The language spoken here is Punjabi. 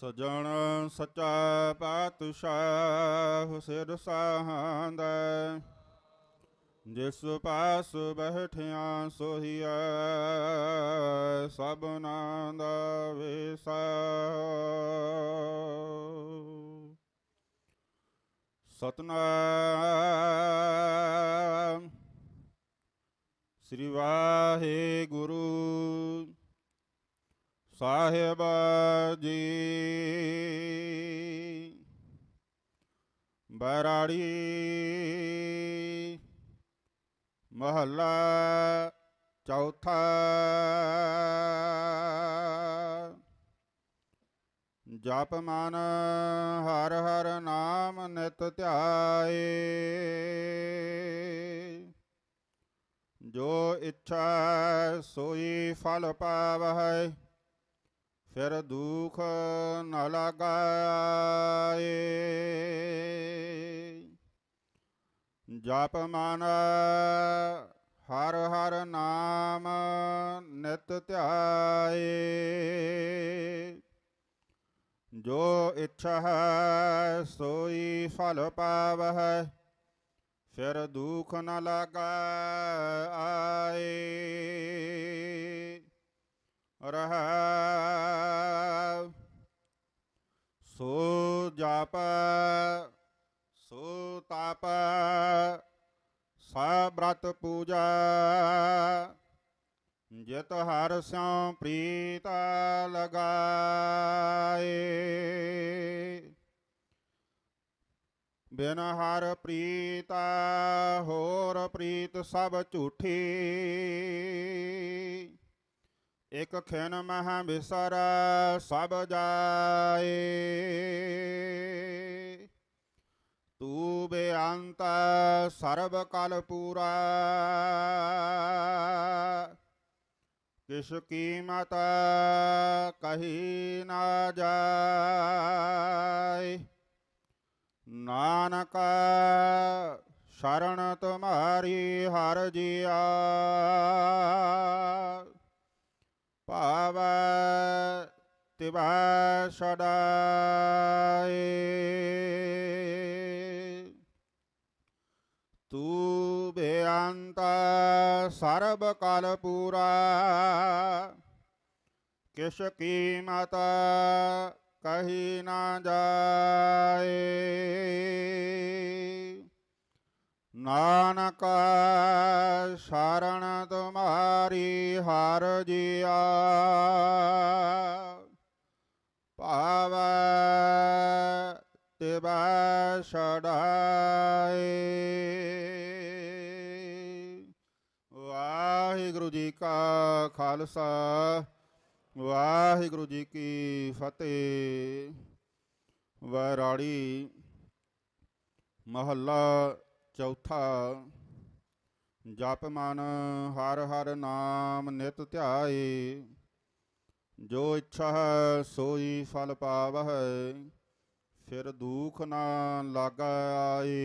ਸਜਣ ਸਚਾ ਪਾਤਸ਼ਾਹ ਸਿਰ ਸਾਹਾਂਦਾ ਜਿਸ ਪਾਸ ਬਹਿਠਿਆ ਸੋਹੀਐ ਸਭ ਨੰਦ ਵੇਸਾ ਸਤਨਾਮ ਸ੍ਰੀ ਵਾਹਿਗੁਰੂ ਸਾਹਿਬ ਜੀ ਬਰਾੜੀ ਮਹੱਲਾ ਚੌਥਾ ਜਪ ਮਨ ਹਰ ਹਰ ਨਾਮ ਨਿਤ ਧਿਆਏ ਜੋ ਇੱਛਾ ਸੋਈ ਫਲ ਪਾਵਹਿ ਫਿਰ ਦੁਖ ਨ ਲਗਾਏ ਜਪ ਮਨ ਹਰ ਹਰ ਨਾਮ ਨਿਤ ਧਿਆਏ ਜੋ ਇੱਛਾ ਹੈ ਸੋਈ ਫਲ ਪਾਵਹਿ ਫਿਰ ਦੁਖ ਨ ਲਗਾਏ ਰਹਾ ਜਪ ਸੋ ਤਪ ਬ੍ਰਤ ਪੂਜਾ ਜਿਤ ਹਰ ਸਿਉ ਪ੍ਰੀਤ ਲਗਾਏ ਬਿਨ ਹਰ ਪ੍ਰੀਤ ਹੋਰ ਪ੍ਰੀਤ ਸਭ ਝੂਠੀ ਇਕ ਖੈਨ ਮਹਾ ਬਿਸਰ ਸਭ ਜਾਏ ਤੂ ਬੇਅੰਤ ਸਰਬ ਕਲ ਪੂਰਾ ਕਿਸ ਕੀਮਤ ਕਹੀ ਨਾ ਜਾਏ ਨਾਨਕ ਸ਼ਰਨ ਤੁਮਾਰੀ ਹਰ ਜੀਆ ਤਿਵਾ ਤੂ ਬੇਅੰਤ ਸਰਬ ਕਲ ਪੂਰਾ ਕਿਛ ਮਤ ਕਹੀ ਨਾ ਜਾਏ ਨਾਨਕ ਸ਼ਰਣ ਤੁਮਾਰੀ ਹਰ ਜੀਆ ਬਾਸੜਾਏ ਵਾਹਿਗੁਰੂ ਜੀ ਕਾ ਖਾਲਸਾ ਵਾਹਿਗੁਰੂ ਜੀ ਕੀ ਫਤਿਹ ਵੈਰਾੜੀ ਮਹੱਲਾ ਚੌਥਾ ਜਪ ਮਨ ਹਰ ਹਰ ਨਾਮ ਨਿਤ ਧਿਆਏ ਜੋ ਇੱਛਾ ਸੋਈ ਫਲ ਪਾਵਹਿ ਫਿਰ ਦੁਖ ਨਾ ਲਾਗ ਆਏ